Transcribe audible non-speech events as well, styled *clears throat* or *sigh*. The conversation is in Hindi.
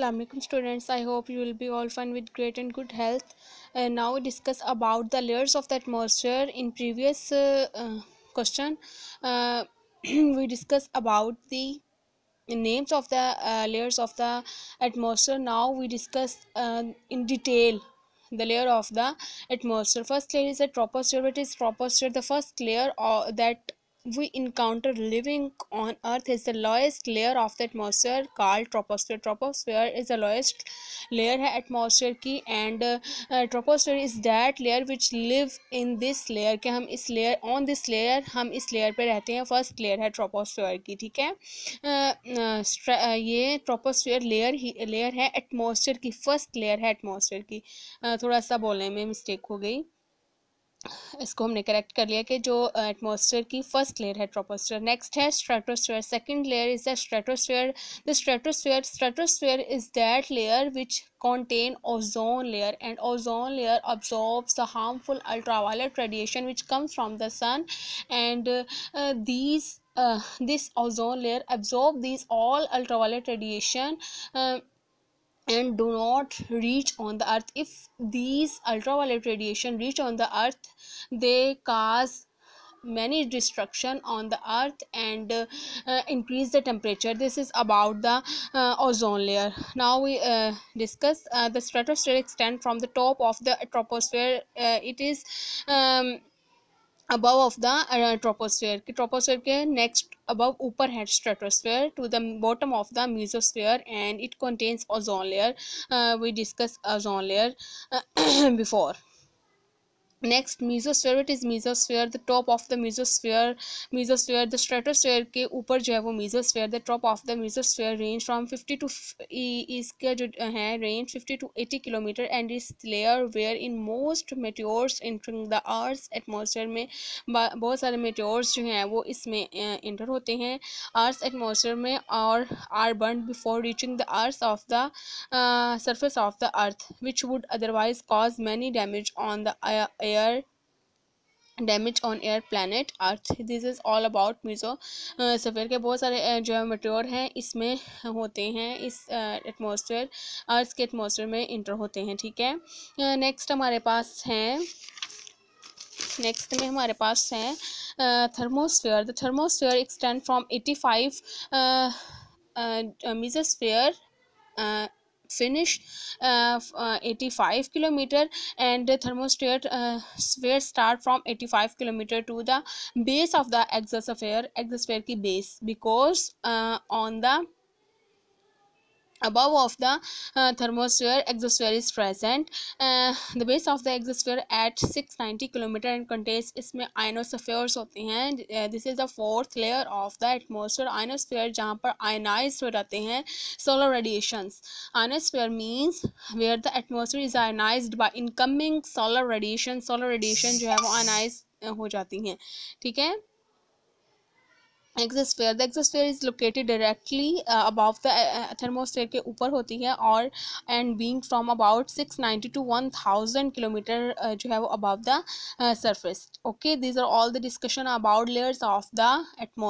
Assalamualaikum students I hope you will be all fine with great and good health and now we discuss about the layers of the atmosphere in previous uh, uh, question uh, *clears throat* we discuss about the names of the uh, layers of the atmosphere now we discuss uh, in detail the layer of the atmosphere first layer is the troposphere it is troposphere the first layer or that we encounter living on earth is the lowest layer of the atmosphere called troposphere troposphere is the lowest layer hai atmosphere ki and uh, troposphere is that layer which live in this layer ke hum is layer on this layer hum is layer pe rehte hain first layer hai troposphere ki theek hai uh, uh, ये troposphere layer ही layer hai atmosphere ki first layer hai atmosphere ki uh, thoda sa bolne mein mistake ho gayi इसको हमने करेक्ट कर लिया कि जो एटमॉस्फेयर uh, की फर्स्ट लेयर है ट्रोपोस्फेयर नेक्स्ट है stratosphere second layer is the stratosphere the stratosphere stratosphere is that layer which contain ozone layer and ozone layer absorb the harmful ultraviolet radiation which comes from the sun and these this ozone layer absorb this all ultraviolet radiation and do not reach on the earth if these ultraviolet radiation reach on the earth they cause many destruction on the earth and uh, uh, increase the temperature this is about the uh, ozone layer now we uh, discuss uh, the stratospheric extent from the top of the troposphere uh, it is um, above of the uh, troposphere कि troposphere next above upper head stratosphere to the bottom of the mesosphere and it contains ozone layer uh, we discussed ozone layer uh, *clears throat* before next mesosphere it is mesosphere the top of the mesosphere mesosphere the stratosphere के ऊपर जो है वो mesosphere the top of the mesosphere range from fifty to इसका जो है range fifty to eighty kilometre and इस layer where in most meteors entering the earth atmosphere में बहुत सारे मेट्योर्स जो हैं वो इसमें इंटर होते हैं अर्थ एटमोसफेयर में और are burn before reaching the earth of the surface of the earth which would otherwise cause many damage on the air damage on air planet earth this is all about mezo safer uh, के बहुत सारे uh, जो है मट्योर हैं इसमें होते हैं इस एटमोसफेयर uh, अर्थ के एटमोसफेयर में इंटर होते हैं ठीक है नेक्स्ट हमारे पास हैं नेक्स्ट में हमारे पास हैं thermosphere the thermosphere extend from eighty five mesosphere finish uh, uh, 85 kilometer and the thermostat uh, start from 85 kilometer to the base of the exosphere exosphere ki base because uh, on the above of the uh, thermosphere exosphere is present uh, the base of the exosphere at 690 km and contains इसमें ionospheres होते हैं this is the fourth layer of the atmosphere ionosphere जहाँ पर आयनाइज हो जाते हैं solar radiations ionosphere means where the atmosphere is ionized by incoming solar radiation solar radiation जो है वो आयनाइज uh, हो जाती हैं ठीक है exosphere the exosphere is located directly above the thermosphere के ऊपर होती है और and being from about six ninety to one thousand kilometre जो है वो above the surface okay these are all the discussion about layers of the एटमो